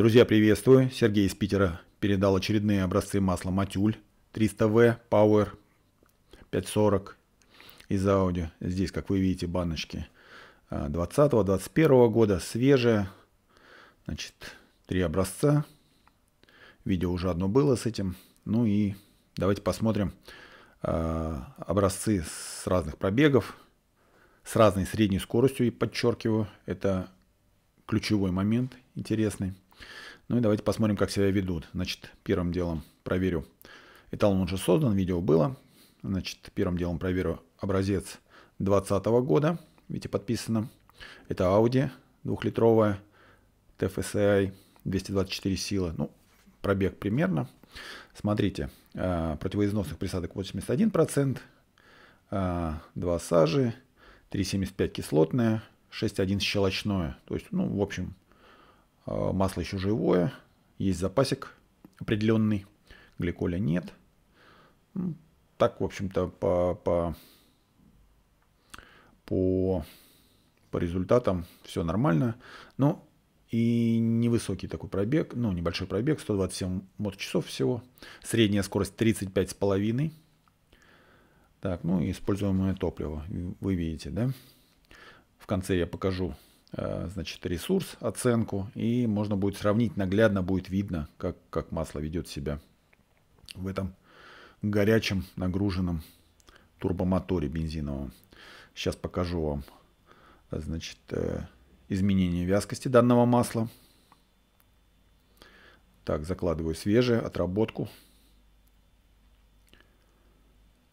Друзья, приветствую. Сергей из Питера передал очередные образцы масла Матюль 300В Power 540 из Audi. Здесь, как вы видите, баночки 20-21 а, года, свежие. Значит, три образца. Видео уже одно было с этим. Ну и давайте посмотрим а, образцы с разных пробегов, с разной средней скоростью, и подчеркиваю, это ключевой момент интересный. Ну и давайте посмотрим, как себя ведут. Значит, первым делом проверю. Эталон уже создан, видео было. Значит, первым делом проверю образец 2020 года. Видите, подписано. Это Audi двухлитровая TFSI 224 а силы. Ну, пробег примерно. Смотрите, а, противоизносных присадок 81%, 2 а, сажи, 3,75 кислотная, 6,1 щелочное. То есть, ну, в общем, а, масло еще живое, есть запасик определенный, гликоля нет. Так, в общем-то, по, по, по, по результатам все нормально. Но ну, и невысокий такой пробег, ну, небольшой пробег, 127 моточасов всего. Средняя скорость 35,5. Так, ну и используемое топливо, вы видите, да? В конце я покажу Э, значит, ресурс, оценку, и можно будет сравнить, наглядно будет видно, как, как масло ведет себя в этом горячем, нагруженном турбомоторе бензиновом. Сейчас покажу вам, значит, э, изменение вязкости данного масла. Так, закладываю свежее, отработку.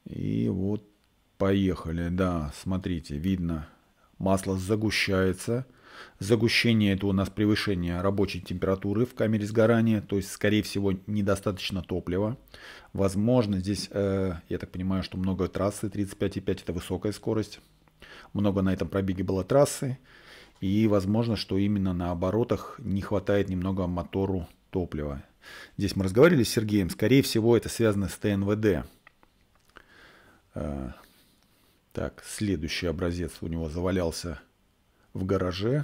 И вот поехали. Да, смотрите, видно масло загущается. Загущение – это у нас превышение рабочей температуры в камере сгорания, то есть, скорее всего, недостаточно топлива. Возможно, здесь, э, я так понимаю, что много трассы, 35,5 – это высокая скорость. Много на этом пробеге было трассы. И возможно, что именно на оборотах не хватает немного мотору топлива. Здесь мы разговаривали с Сергеем. Скорее всего, это связано с ТНВД. Э, так, следующий образец у него завалялся в гараже.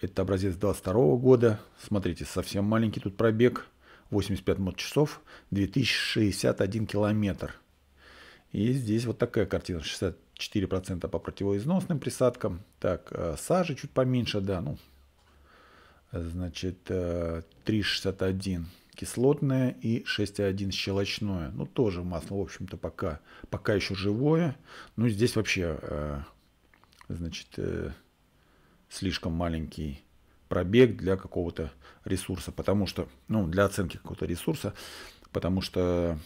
Это образец 22 года. Смотрите, совсем маленький тут пробег. 85 моточасов, 2061 километр. И здесь вот такая картина. 64% по противоизносным присадкам. Так, э, сажи чуть поменьше, да, ну. Значит, 361 э, кислотное и 6,1 щелочное. Ну, тоже масло, в общем-то, пока, пока еще живое. Ну, здесь вообще, э, значит, э, слишком маленький пробег для какого-то ресурса, потому что, ну, для оценки какого-то ресурса, потому что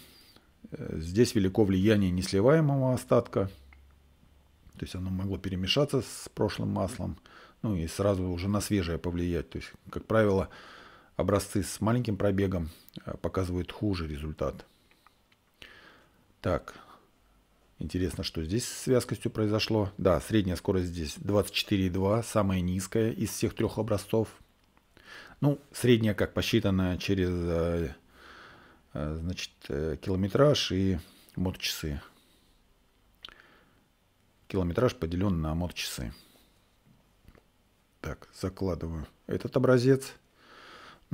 э, здесь велико влияние несливаемого остатка, то есть оно могло перемешаться с прошлым маслом, ну и сразу уже на свежее повлиять. То есть, как правило, Образцы с маленьким пробегом э, показывают хуже результат. Так, интересно, что здесь с вязкостью произошло. Да, средняя скорость здесь 24,2, самая низкая из всех трех образцов. Ну, средняя, как посчитанная через э, э, значит, километраж и моточасы. Километраж поделен на моточасы. Так, закладываю этот образец –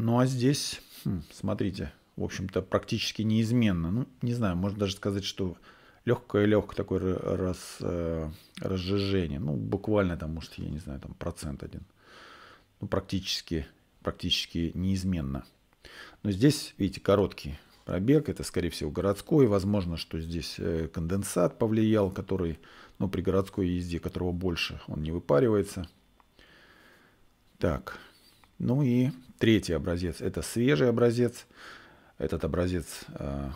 ну а здесь, хм, смотрите, в общем-то, практически неизменно. Ну, не знаю, можно даже сказать, что легкое-легкое такое раз, э, разжижение. Ну, буквально там, может, я не знаю, там процент один. Ну, практически, практически неизменно. Но здесь, видите, короткий пробег. Это, скорее всего, городской. Возможно, что здесь э, конденсат повлиял, который, ну, при городской езде, которого больше, он не выпаривается. Так, ну и Третий образец – это свежий образец. Этот образец э,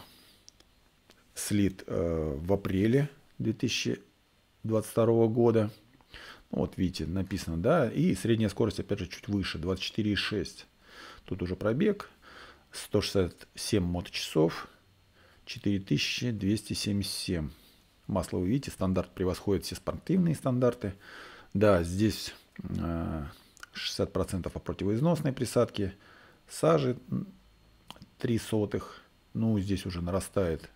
слит э, в апреле 2022 года. Ну, вот видите, написано, да, и средняя скорость, опять же, чуть выше, 24,6. Тут уже пробег, 167 моточасов, 4277. Масло, вы видите, стандарт превосходит все спортивные стандарты. Да, здесь э, 60% по противоизносной присадки, сажи 3 сотых, ну здесь уже нарастает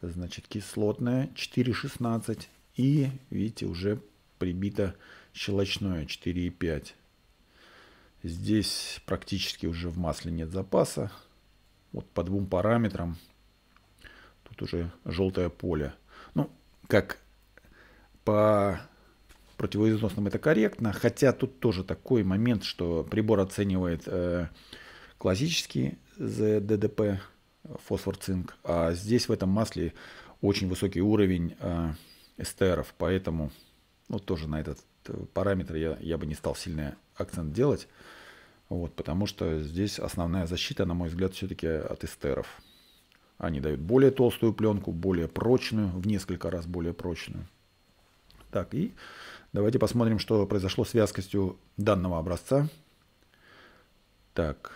значит кислотная 4,16 и видите уже прибито щелочное 4,5. Здесь практически уже в масле нет запаса. Вот по двум параметрам тут уже желтое поле. Ну, как по противоизносным это корректно, хотя тут тоже такой момент, что прибор оценивает э, классический ЗДДП фосфор-цинк, а здесь в этом масле очень высокий уровень э, эстеров, поэтому ну, тоже на этот э, параметр я, я бы не стал сильный акцент делать, вот, потому что здесь основная защита, на мой взгляд, все-таки от эстеров. Они дают более толстую пленку, более прочную, в несколько раз более прочную. Так, и давайте посмотрим, что произошло с вязкостью данного образца. Так,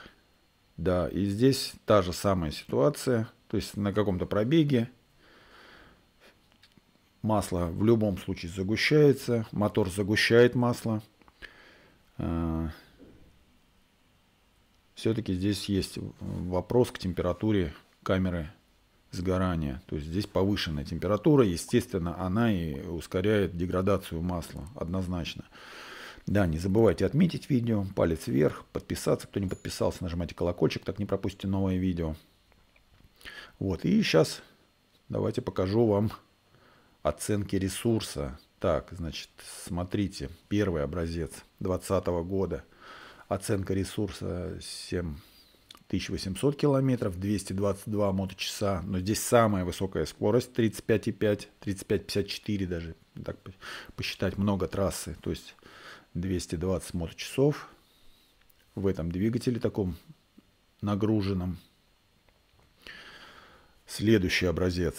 да, и здесь та же самая ситуация, то есть на каком-то пробеге масло в любом случае загущается, мотор загущает масло. А, Все-таки здесь есть вопрос к температуре камеры сгорания. То есть здесь повышенная температура, естественно, она и ускоряет деградацию масла однозначно. Да, не забывайте отметить видео, палец вверх, подписаться. Кто не подписался, нажимайте колокольчик, так не пропустите новое видео. Вот, и сейчас давайте покажу вам оценки ресурса. Так, значит, смотрите, первый образец 2020 года. Оценка ресурса 7 1800 километров, 222 моточаса, но здесь самая высокая скорость 35,5, 35,54 даже, так посчитать много трассы, то есть 220 моточасов в этом двигателе таком нагруженном. Следующий образец,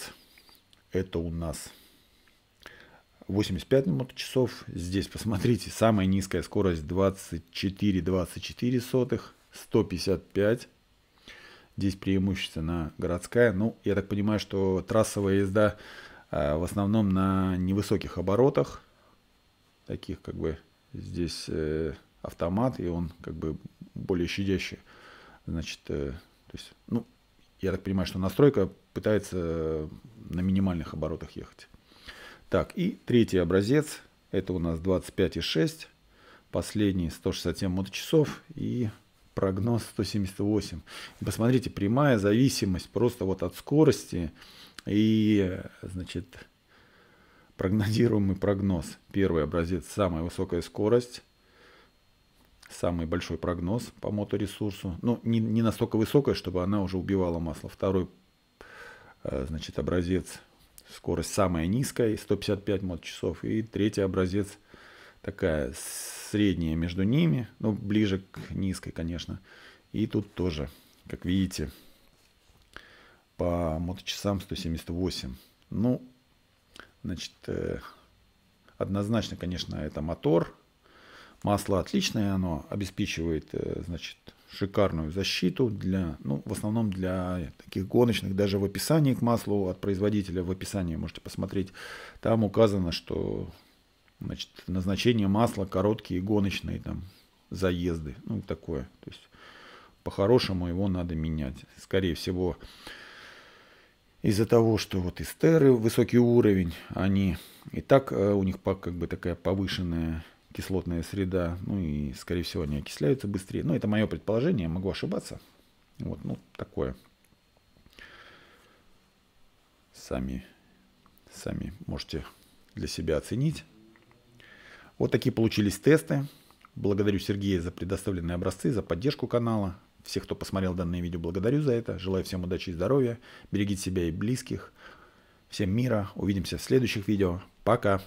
это у нас 85 моточасов, здесь посмотрите, самая низкая скорость 24,24, 24 155 здесь преимущественно городская. Ну, я так понимаю, что трассовая езда а, в основном на невысоких оборотах, таких как бы здесь э, автомат, и он как бы более щадящий. Значит, э, то есть, ну, я так понимаю, что настройка пытается э, на минимальных оборотах ехать. Так, и третий образец. Это у нас 25,6. Последний 167 моточасов. И прогноз 178. посмотрите, прямая зависимость просто вот от скорости и, значит, прогнозируемый прогноз. Первый образец – самая высокая скорость, самый большой прогноз по моторесурсу. Ну, не, не настолько высокая, чтобы она уже убивала масло. Второй, э, значит, образец – скорость самая низкая, 155 мот часов И третий образец – такая среднее между ними, ну, ближе к низкой, конечно. И тут тоже, как видите, по моточасам 178. Ну, значит, э, однозначно, конечно, это мотор. Масло отличное, оно обеспечивает, э, значит, шикарную защиту для, ну, в основном для таких гоночных, даже в описании к маслу от производителя, в описании можете посмотреть, там указано, что Значит, назначение масла короткие гоночные там заезды, ну такое. То есть по-хорошему его надо менять. Скорее всего, из-за того, что вот эстеры высокий уровень, они и так э, у них как бы такая повышенная кислотная среда, ну и, скорее всего, они окисляются быстрее. Но ну, это мое предположение, я могу ошибаться. Вот, ну, такое. Сами, сами можете для себя оценить. Вот такие получились тесты. Благодарю Сергея за предоставленные образцы, за поддержку канала. Всех, кто посмотрел данное видео, благодарю за это. Желаю всем удачи и здоровья. Берегите себя и близких. Всем мира. Увидимся в следующих видео. Пока.